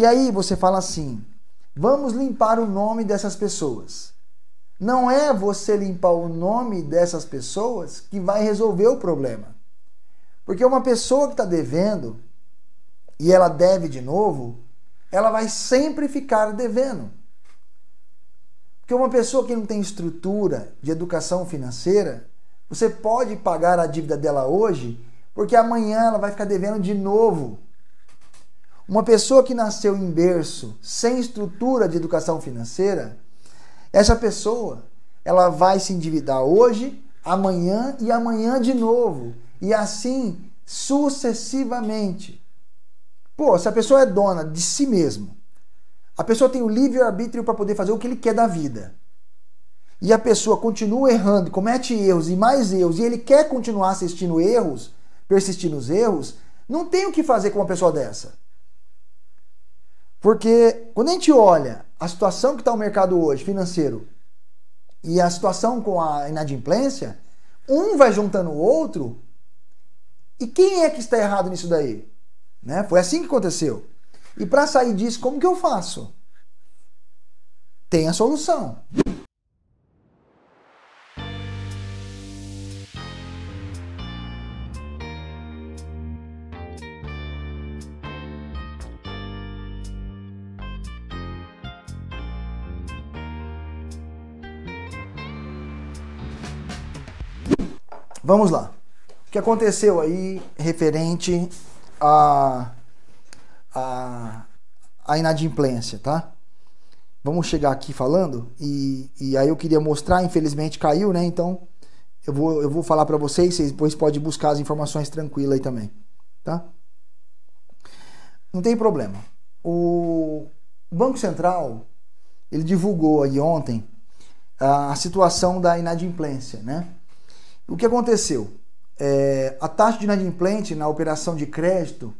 E aí você fala assim: vamos limpar o nome dessas pessoas. Não é você limpar o nome dessas pessoas que vai resolver o problema. Porque uma pessoa que está devendo e ela deve de novo, ela vai sempre ficar devendo. Porque uma pessoa que não tem estrutura de educação financeira, você pode pagar a dívida dela hoje, porque amanhã ela vai ficar devendo de novo. Uma pessoa que nasceu em berço, sem estrutura de educação financeira, essa pessoa, ela vai se endividar hoje, amanhã e amanhã de novo, e assim sucessivamente. Pô, se a pessoa é dona de si mesma, a pessoa tem o livre arbítrio para poder fazer o que ele quer da vida. E a pessoa continua errando, comete erros e mais erros, e ele quer continuar assistindo erros, persistir nos erros, não tem o que fazer com uma pessoa dessa. Porque quando a gente olha a situação que está o mercado hoje financeiro e a situação com a inadimplência, um vai juntando o outro. E quem é que está errado nisso daí? Né? Foi assim que aconteceu. E para sair disso, como que eu faço? Tem a solução. Vamos lá. O que aconteceu aí referente à a, a, inadimplência, tá? Vamos chegar aqui falando e, e aí eu queria mostrar, infelizmente caiu, né? Então eu vou, eu vou falar para vocês, vocês depois podem buscar as informações tranquila aí também, tá? Não tem problema. O Banco Central ele divulgou aí ontem a situação da inadimplência, né? O que aconteceu? É, a taxa de inadimplente na operação de crédito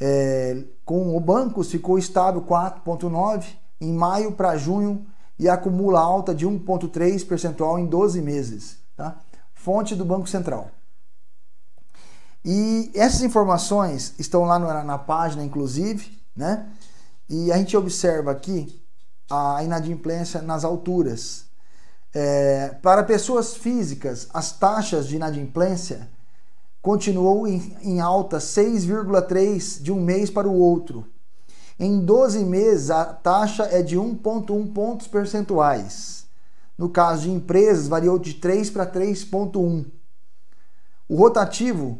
é, com o banco ficou estável 4,9 em maio para junho e acumula alta de 1,3 percentual em 12 meses. Tá? Fonte do Banco Central. E essas informações estão lá na, na página, inclusive, né? E a gente observa aqui a inadimplência nas alturas, é, para pessoas físicas, as taxas de inadimplência continuou em, em alta 6,3 de um mês para o outro. Em 12 meses, a taxa é de 1,1 pontos percentuais. No caso de empresas, variou de 3 para 3,1. O rotativo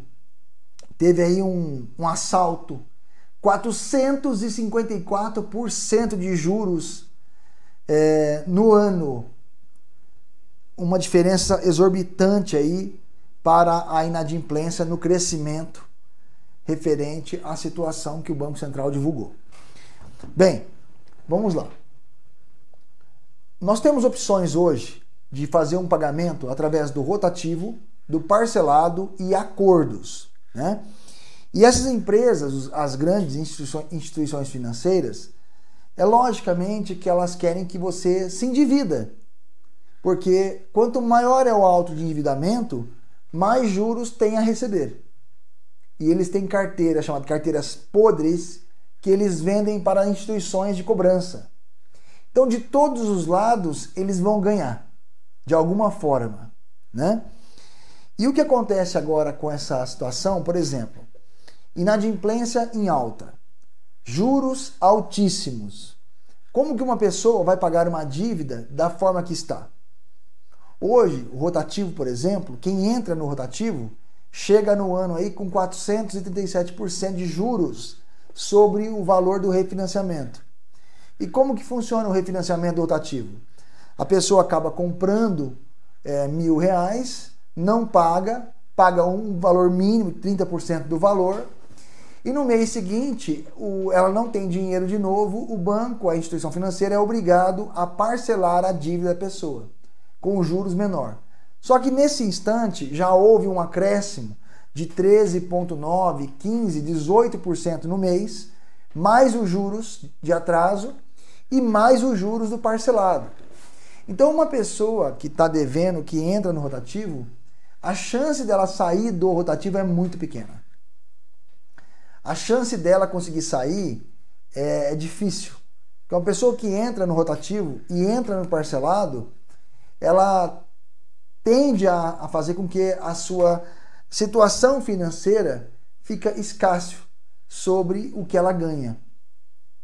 teve aí um, um assalto. 454% de juros é, no ano uma diferença exorbitante aí para a inadimplência no crescimento referente à situação que o Banco Central divulgou. Bem, vamos lá. Nós temos opções hoje de fazer um pagamento através do rotativo, do parcelado e acordos, né? E essas empresas, as grandes instituições financeiras, é logicamente que elas querem que você se endivida porque quanto maior é o alto de endividamento, mais juros tem a receber. E eles têm carteiras chamadas carteiras podres que eles vendem para instituições de cobrança. Então, de todos os lados, eles vão ganhar de alguma forma, né? E o que acontece agora com essa situação, por exemplo, inadimplência em alta, juros altíssimos. Como que uma pessoa vai pagar uma dívida da forma que está? Hoje, o rotativo, por exemplo, quem entra no rotativo chega no ano aí com 437% de juros sobre o valor do refinanciamento. E como que funciona o refinanciamento rotativo? A pessoa acaba comprando é, mil reais, não paga, paga um valor mínimo, 30% do valor, e no mês seguinte o, ela não tem dinheiro de novo, o banco, a instituição financeira é obrigado a parcelar a dívida da pessoa com juros menor. Só que nesse instante já houve um acréscimo de 13,9%, 15%, 18% no mês, mais os juros de atraso e mais os juros do parcelado. Então, uma pessoa que está devendo, que entra no rotativo, a chance dela sair do rotativo é muito pequena. A chance dela conseguir sair é, é difícil. Então, uma pessoa que entra no rotativo e entra no parcelado, ela tende a, a fazer com que a sua situação financeira fica escasso sobre o que ela ganha.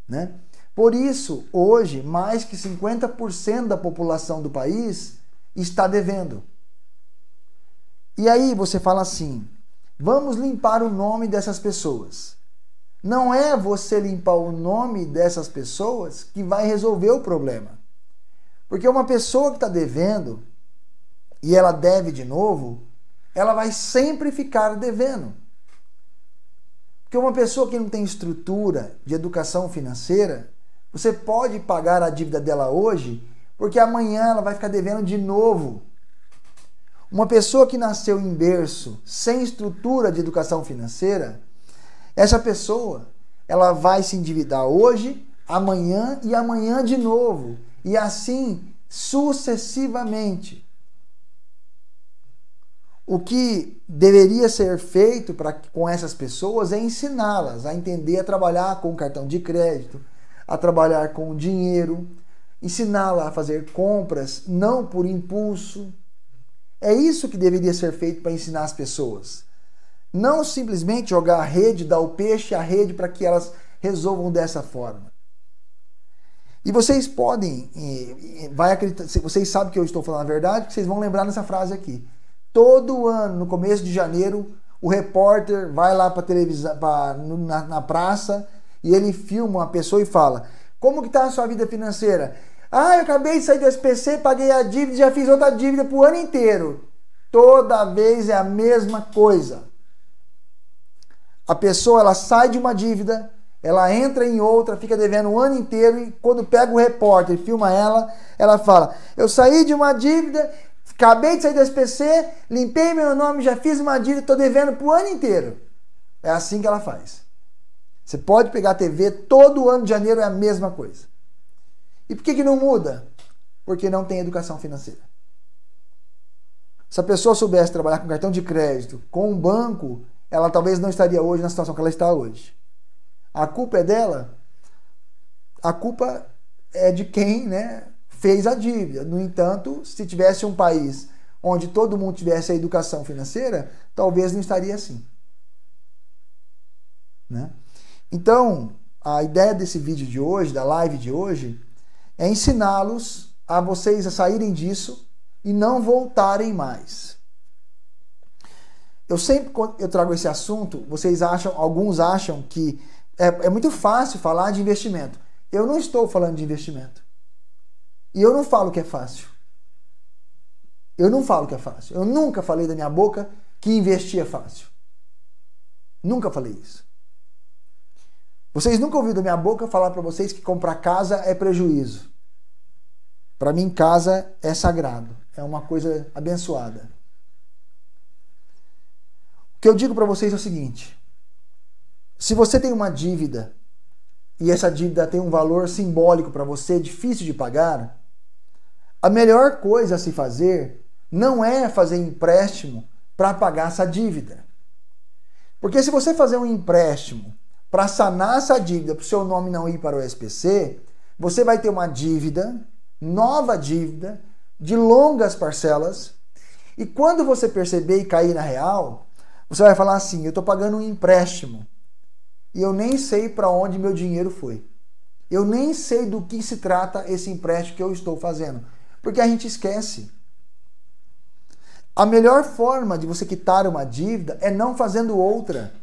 Né? Por isso, hoje, mais que 50% da população do país está devendo. E aí você fala assim: vamos limpar o nome dessas pessoas. Não é você limpar o nome dessas pessoas que vai resolver o problema. Porque uma pessoa que está devendo e ela deve de novo, ela vai sempre ficar devendo. Porque uma pessoa que não tem estrutura de educação financeira, você pode pagar a dívida dela hoje, porque amanhã ela vai ficar devendo de novo. Uma pessoa que nasceu em berço, sem estrutura de educação financeira, essa pessoa, ela vai se endividar hoje, amanhã e amanhã de novo e assim sucessivamente. O que deveria ser feito para com essas pessoas é ensiná-las a entender a trabalhar com cartão de crédito, a trabalhar com dinheiro, ensiná-la a fazer compras não por impulso. É isso que deveria ser feito para ensinar as pessoas. Não simplesmente jogar a rede, dar o peixe à rede para que elas resolvam dessa forma. E vocês podem, e, e, vai acreditar, vocês sabem que eu estou falando a verdade, vocês vão lembrar dessa frase aqui. Todo ano, no começo de janeiro, o repórter vai lá para televisão, pra, na, na, praça e ele filma uma pessoa e fala: Como que tá a sua vida financeira? Ah, eu acabei de sair do SPC, paguei a dívida, já fiz outra dívida por ano inteiro. Toda vez é a mesma coisa. A pessoa ela sai de uma dívida, ela entra em outra, fica devendo um ano inteiro e quando pega o repórter e filma ela, ela fala: Eu saí de uma dívida, acabei de sair do SPC, limpei meu nome, já fiz uma dívida, estou devendo o ano inteiro. É assim que ela faz. Você pode pegar a TV, todo ano de janeiro é a mesma coisa. E por que, que não muda? Porque não tem educação financeira. Se a pessoa soubesse trabalhar com cartão de crédito, com um banco, ela talvez não estaria hoje na situação que ela está hoje. A culpa é dela? A culpa é de quem né, fez a dívida. No entanto, se tivesse um país onde todo mundo tivesse a educação financeira, talvez não estaria assim. Né? Então, a ideia desse vídeo de hoje, da live de hoje, é ensiná-los a vocês a saírem disso e não voltarem mais. Eu sempre quando eu trago esse assunto, vocês acham, alguns acham que é, é muito fácil falar de investimento. Eu não estou falando de investimento. E eu não falo que é fácil. Eu não falo que é fácil. Eu nunca falei da minha boca que investir é fácil. Nunca falei isso. Vocês nunca ouviram da minha boca falar para vocês que comprar casa é prejuízo. Para mim, casa é sagrado. É uma coisa abençoada. O que eu digo para vocês é o seguinte: se você tem uma dívida e essa dívida tem um valor simbólico para você, difícil de pagar, a melhor coisa a se fazer não é fazer empréstimo para pagar essa dívida. Porque se você fazer um empréstimo para sanar essa dívida, para o seu nome não ir para o SPC, você vai ter uma dívida, nova dívida, de longas parcelas. E quando você perceber e cair na real, você vai falar assim: eu estou pagando um empréstimo e eu nem sei para onde meu dinheiro foi. Eu nem sei do que se trata esse empréstimo que eu estou fazendo, porque a gente esquece. A melhor forma de você quitar uma dívida é não fazendo outra.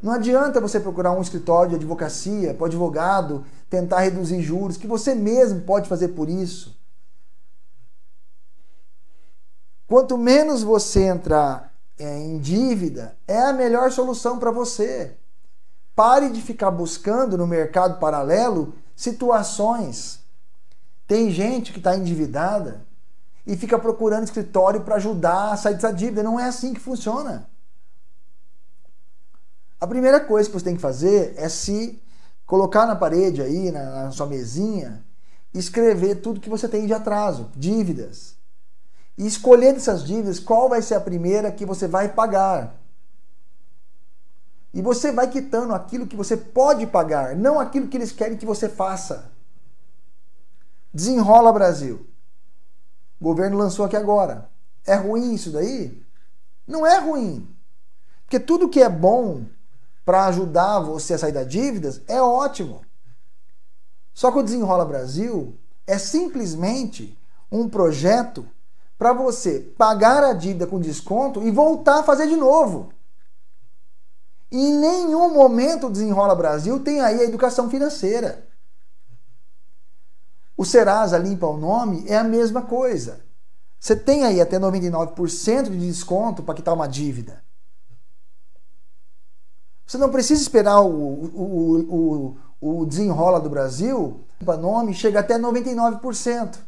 Não adianta você procurar um escritório de advocacia, para advogado, tentar reduzir juros, que você mesmo pode fazer por isso. Quanto menos você entrar é, em dívida é a melhor solução para você. Pare de ficar buscando no mercado paralelo situações. Tem gente que está endividada e fica procurando escritório para ajudar a sair dessa dívida. Não é assim que funciona. A primeira coisa que você tem que fazer é se colocar na parede aí, na, na sua mesinha, escrever tudo que você tem de atraso, dívidas e escolher dessas dívidas qual vai ser a primeira que você vai pagar. E você vai quitando aquilo que você pode pagar, não aquilo que eles querem que você faça. Desenrola, Brasil. O governo lançou aqui agora. É ruim isso daí? Não é ruim. Porque tudo que é bom para ajudar você a sair das dívidas é ótimo. Só que o Desenrola Brasil é simplesmente um projeto para você pagar a dívida com desconto e voltar a fazer de novo. E em nenhum momento Desenrola Brasil tem aí a educação financeira. O Serasa limpa o nome é a mesma coisa. Você tem aí até 99% de desconto para quitar uma dívida. Você não precisa esperar o, o, o, o, o desenrola do Brasil, limpa nome, chega até 99%.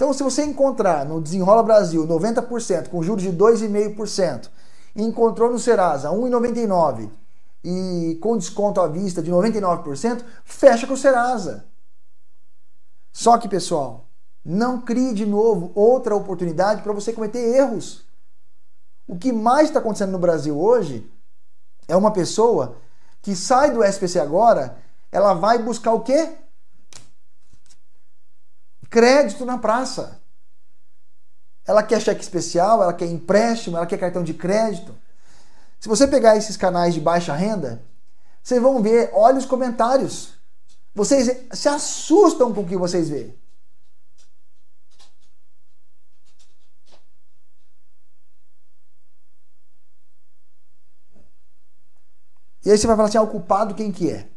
Então, se você encontrar no Desenrola Brasil 90% com juros de 2,5%, encontrou no Serasa 1,99% e com desconto à vista de 99%, fecha com o Serasa. Só que, pessoal, não crie de novo outra oportunidade para você cometer erros. O que mais está acontecendo no Brasil hoje é uma pessoa que sai do SPC agora, ela vai buscar o quê? crédito na praça. Ela quer cheque especial, ela quer empréstimo, ela quer cartão de crédito. Se você pegar esses canais de baixa renda, vocês vão ver, olha os comentários. Vocês se assustam com o que vocês veem. E aí você vai falar assim, ah, o culpado quem que é?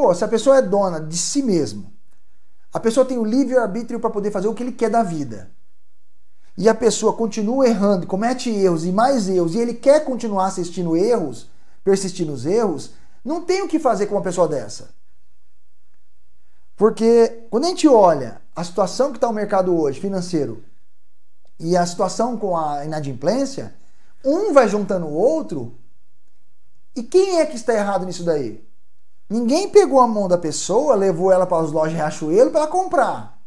Pô, se a pessoa é dona de si mesmo, a pessoa tem o livre-arbítrio para poder fazer o que ele quer da vida. E a pessoa continua errando, comete erros e mais erros, e ele quer continuar assistindo erros, persistir nos erros, não tem o que fazer com uma pessoa dessa. Porque quando a gente olha a situação que está o mercado hoje, financeiro, e a situação com a inadimplência, um vai juntando o outro, e quem é que está errado nisso daí? Ninguém pegou a mão da pessoa, levou ela para as lojas de Riachuelo para ela comprar.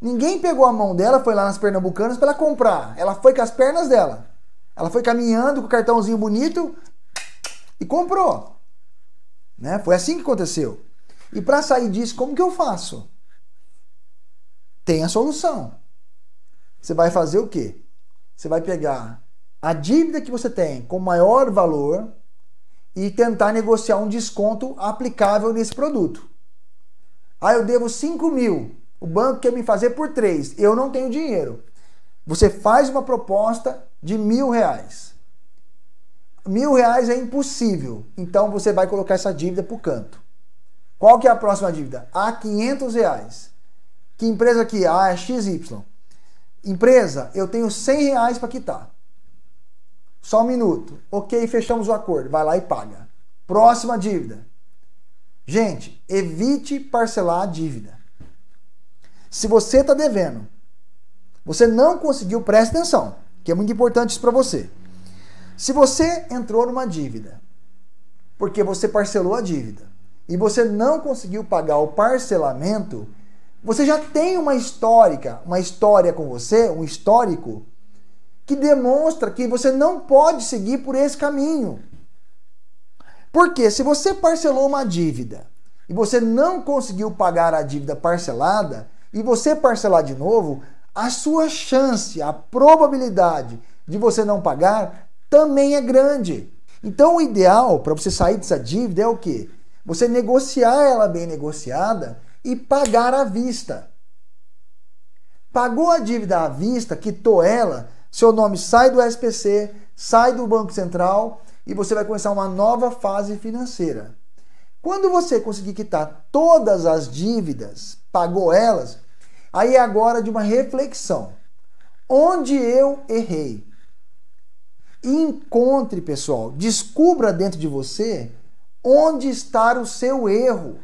Ninguém pegou a mão dela, foi lá nas pernambucanas para ela comprar. Ela foi com as pernas dela. Ela foi caminhando com o cartãozinho bonito e comprou. Né? Foi assim que aconteceu. E para sair disso, como que eu faço? Tem a solução. Você vai fazer o quê? Você vai pegar a dívida que você tem com maior valor e tentar negociar um desconto aplicável nesse produto. Ah, eu devo 5 mil, o banco quer me fazer por 3, eu não tenho dinheiro. Você faz uma proposta de mil reais. Mil reais é impossível, então você vai colocar essa dívida para o canto. Qual que é a próxima dívida? A 500 reais. Que empresa aqui? É? A ah, é XY. Empresa, eu tenho 100 reais para quitar. Só um minuto. Ok, fechamos o acordo. Vai lá e paga. Próxima dívida. Gente, evite parcelar a dívida. Se você está devendo, você não conseguiu, preste atenção, que é muito importante isso para você. Se você entrou numa dívida, porque você parcelou a dívida, e você não conseguiu pagar o parcelamento, você já tem uma histórica, uma história com você, um histórico que demonstra que você não pode seguir por esse caminho. Porque se você parcelou uma dívida e você não conseguiu pagar a dívida parcelada e você parcelar de novo, a sua chance, a probabilidade de você não pagar também é grande. Então o ideal para você sair dessa dívida é o quê? Você negociar ela bem negociada e pagar à vista. Pagou a dívida à vista, quitou ela, seu nome sai do SPC, sai do Banco Central e você vai começar uma nova fase financeira. Quando você conseguir quitar todas as dívidas, pagou elas, aí é agora de uma reflexão. Onde eu errei? Encontre, pessoal, descubra dentro de você onde está o seu erro.